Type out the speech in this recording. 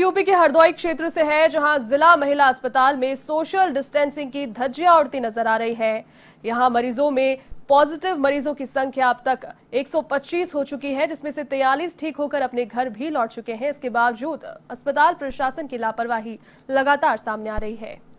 UP के हरदोई क्षेत्र से है जहां जिला महिला अस्पताल में सोशल डिस्टेंसिंग की धज्जियां उड़ती नजर आ रही है यहां मरीजों में पॉजिटिव मरीजों की संख्या अब तक 125 हो चुकी है जिसमें से 43 ठीक होकर अपने घर भी लौट चुके हैं इसके बावजूद अस्पताल प्रशासन की लापरवाही लगातार सामने आ रही है